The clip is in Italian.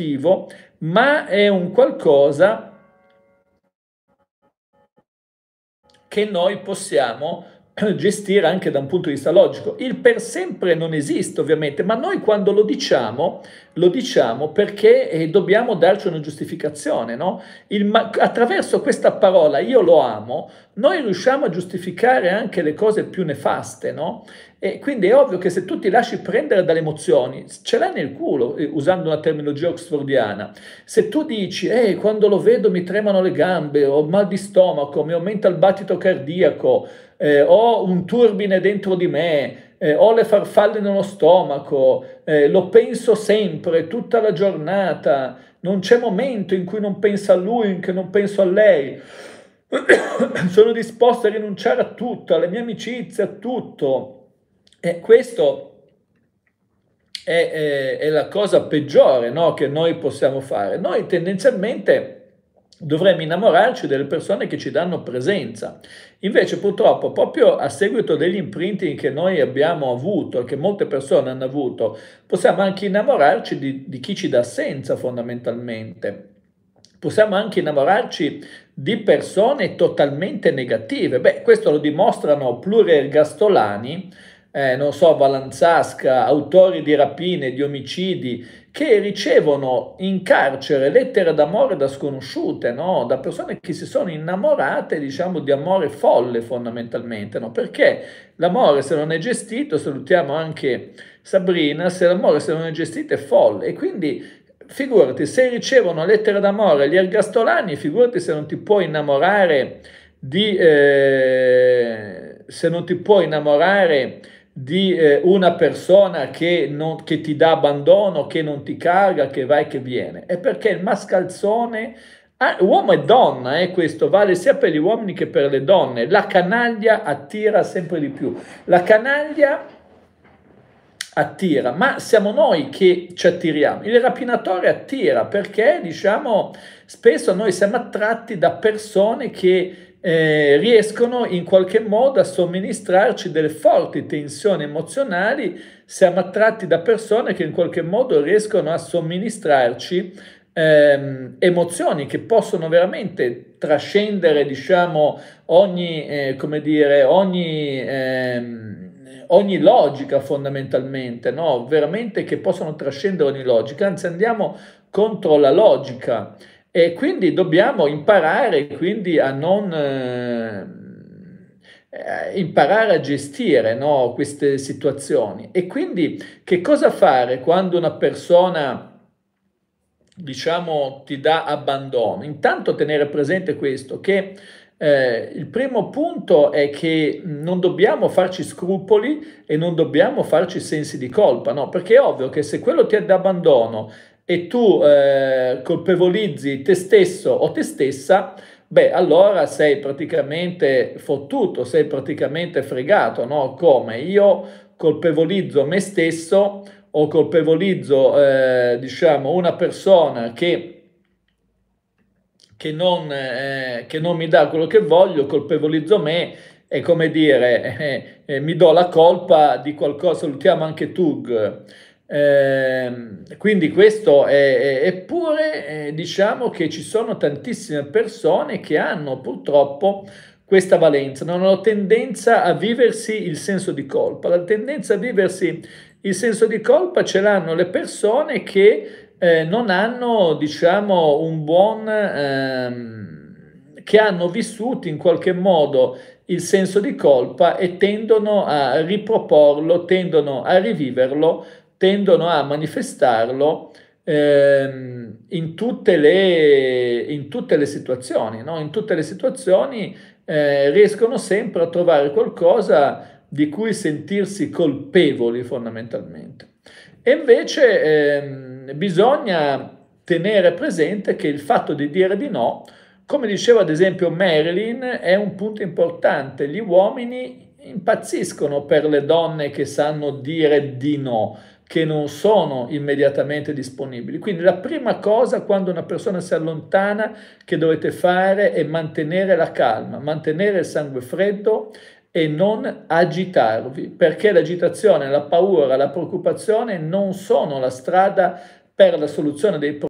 motivo, ma è un qualcosa che noi possiamo gestire anche da un punto di vista logico. Il per sempre non esiste ovviamente, ma noi quando lo diciamo lo diciamo perché eh, dobbiamo darci una giustificazione, no? Il, ma- attraverso questa parola io lo amo, noi riusciamo a giustificare anche le cose più nefaste, no? E quindi è ovvio che se tu ti lasci prendere dalle emozioni, ce l'hai nel culo, eh, usando una terminologia oxfordiana. Se tu dici, eh, quando lo vedo mi tremano le gambe, ho mal di stomaco, mi aumenta il battito cardiaco, eh, ho un turbine dentro di me, eh, ho le farfalle nello stomaco, eh, lo penso sempre, tutta la giornata, non c'è momento in cui non penso a lui, in cui non penso a lei. Sono disposto a rinunciare a tutto, alle mie amicizie, a tutto. E questo è, è, è la cosa peggiore no, che noi possiamo fare. Noi tendenzialmente dovremmo innamorarci delle persone che ci danno presenza. Invece purtroppo proprio a seguito degli imprinting che noi abbiamo avuto, che molte persone hanno avuto, possiamo anche innamorarci di, di chi ci dà assenza fondamentalmente. Possiamo anche innamorarci di persone totalmente negative. Beh, questo lo dimostrano plurergastolani, ergastolani eh, non so, Valanzasca, autori di rapine, di omicidi, che ricevono in carcere lettere d'amore da sconosciute, no? da persone che si sono innamorate diciamo, di amore folle fondamentalmente, no? perché l'amore se non è gestito, salutiamo anche Sabrina, se l'amore se non è gestito è folle e quindi figurati se ricevono lettere d'amore gli ergastolani, figurati se non ti puoi innamorare di... Eh, se non ti puoi innamorare di eh, una persona che, non, che ti dà abbandono, che non ti carga, che vai che viene. È perché il mascalzone, ah, uomo e donna, eh, questo vale sia per gli uomini che per le donne, la canaglia attira sempre di più. La canaglia attira, ma siamo noi che ci attiriamo. Il rapinatore attira perché, diciamo, spesso noi siamo attratti da persone che eh, riescono in qualche modo a somministrarci delle forti tensioni emozionali, siamo attratti da persone che in qualche modo riescono a somministrarci ehm, emozioni che possono veramente trascendere, diciamo, ogni, eh, come dire, ogni... Ehm, ogni logica fondamentalmente, no? veramente che possono trascendere ogni logica, anzi andiamo contro la logica e quindi dobbiamo imparare quindi a non eh, eh, imparare a gestire no, queste situazioni. E quindi che cosa fare quando una persona diciamo ti dà abbandono? Intanto tenere presente questo che eh, il primo punto è che non dobbiamo farci scrupoli e non dobbiamo farci sensi di colpa, no? Perché è ovvio che se quello ti dà abbandono e tu eh, colpevolizzi te stesso o te stessa, beh, allora sei praticamente fottuto, sei praticamente fregato, no? Come? Io colpevolizzo me stesso o colpevolizzo, eh, diciamo, una persona che che non, eh, che non, mi dà quello che voglio, colpevolizzo me e come dire, eh, eh, mi do la colpa di qualcosa, lo chiamo anche Tug, Ehm, quindi questo è, eppure eh, diciamo che ci sono tantissime persone che hanno purtroppo questa valenza, non hanno tendenza a viversi il senso di colpa. La tendenza a viversi il senso di colpa ce l'hanno le persone che eh, non hanno, diciamo, un buon... Ehm, che hanno vissuto in qualche modo il senso di colpa e tendono a riproporlo, tendono a riviverlo tendono a manifestarlo ehm, in, tutte le, in, tutte le, situazioni, no? in tutte le situazioni eh, riescono sempre a trovare qualcosa di cui sentirsi colpevoli fondamentalmente. E invece ehm, bisogna tenere presente che il fatto di dire di no, come diceva ad esempio Marilyn, è un punto importante. Gli uomini impazziscono per le donne che sanno dire di no, che non sono immediatamente disponibili. Quindi la prima cosa quando una persona si allontana che dovete fare è mantenere la calma, mantenere il sangue freddo e non agitarvi, perché l'agitazione, la paura, la preoccupazione non sono la strada per la soluzione dei problemi